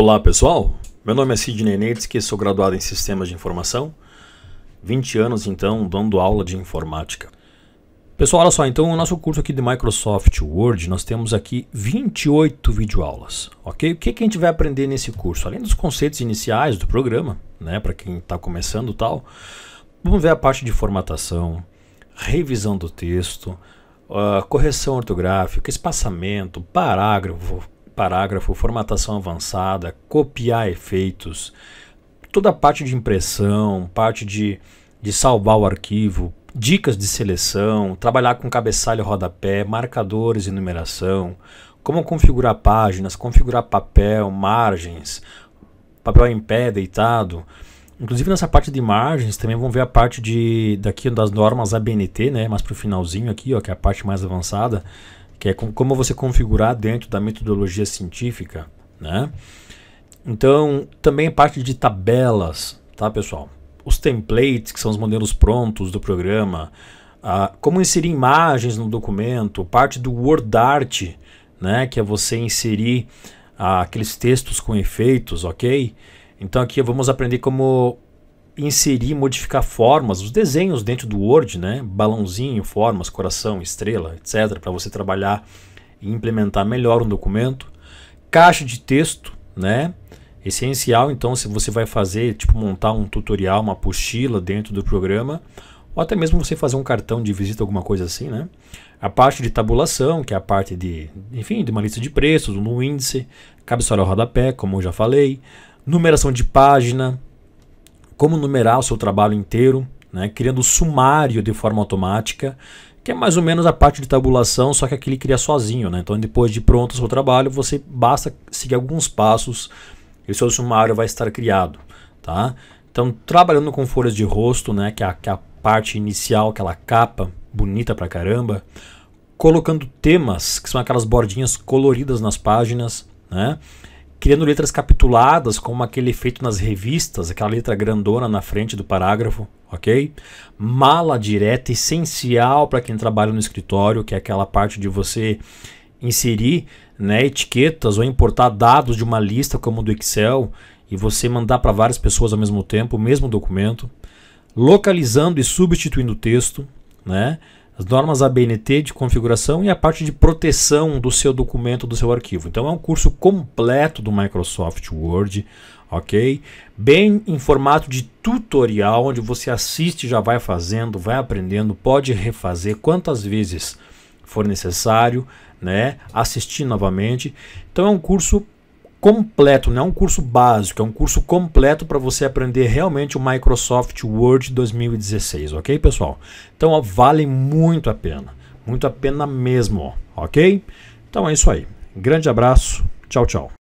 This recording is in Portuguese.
Olá pessoal, meu nome é Sidney Netsky, sou graduado em Sistemas de Informação, 20 anos então dando aula de informática. Pessoal, olha só, então o nosso curso aqui de Microsoft Word, nós temos aqui 28 videoaulas, ok? O que, que a gente vai aprender nesse curso? Além dos conceitos iniciais do programa, né, para quem está começando tal, vamos ver a parte de formatação, revisão do texto, uh, correção ortográfica, espaçamento, parágrafo, parágrafo, formatação avançada, copiar efeitos, toda a parte de impressão, parte de, de salvar o arquivo, dicas de seleção, trabalhar com cabeçalho rodapé, marcadores e numeração, como configurar páginas, configurar papel, margens, papel em pé, deitado. Inclusive nessa parte de margens também vão ver a parte de daqui das normas ABNT, né? Mas para o finalzinho aqui, ó, que é a parte mais avançada, que é como você configurar dentro da metodologia científica, né? Então, também é parte de tabelas, tá, pessoal? Os templates, que são os modelos prontos do programa, como inserir imagens no documento, parte do WordArt, né, que é você inserir ah, aqueles textos com efeitos, ok? Então aqui vamos aprender como inserir, modificar formas, os desenhos dentro do Word, né? Balãozinho, formas, coração, estrela, etc, para você trabalhar e implementar melhor um documento. Caixa de texto, né? Essencial, então, se você vai fazer, tipo, montar um tutorial, uma apostila dentro do programa, ou até mesmo você fazer um cartão de visita, alguma coisa assim, né? A parte de tabulação, que é a parte de, enfim, de uma lista de preços, um índice, cabeçalho ao rodapé, como eu já falei, numeração de página, como numerar o seu trabalho inteiro, né, criando o sumário de forma automática, que é mais ou menos a parte de tabulação, só que aquele cria sozinho. Né? Então, depois de pronto o seu trabalho, você basta seguir alguns passos e o seu sumário vai estar criado. Tá? Então, trabalhando com folhas de rosto, né, que, é a, que é a parte inicial, aquela capa bonita pra caramba, colocando temas, que são aquelas bordinhas coloridas nas páginas, né? criando letras capituladas, como aquele feito nas revistas, aquela letra grandona na frente do parágrafo, ok? Mala direta, essencial para quem trabalha no escritório, que é aquela parte de você inserir né, etiquetas ou importar dados de uma lista como do Excel e você mandar para várias pessoas ao mesmo tempo o mesmo documento, localizando e substituindo o texto, né? as normas ABNT de configuração e a parte de proteção do seu documento, do seu arquivo. Então é um curso completo do Microsoft Word, ok? Bem em formato de tutorial, onde você assiste, já vai fazendo, vai aprendendo, pode refazer quantas vezes for necessário, né? Assistir novamente. Então é um curso completo, não é um curso básico, é um curso completo para você aprender realmente o Microsoft Word 2016, ok, pessoal? Então, ó, vale muito a pena, muito a pena mesmo, ó, ok? Então é isso aí. Grande abraço, tchau, tchau.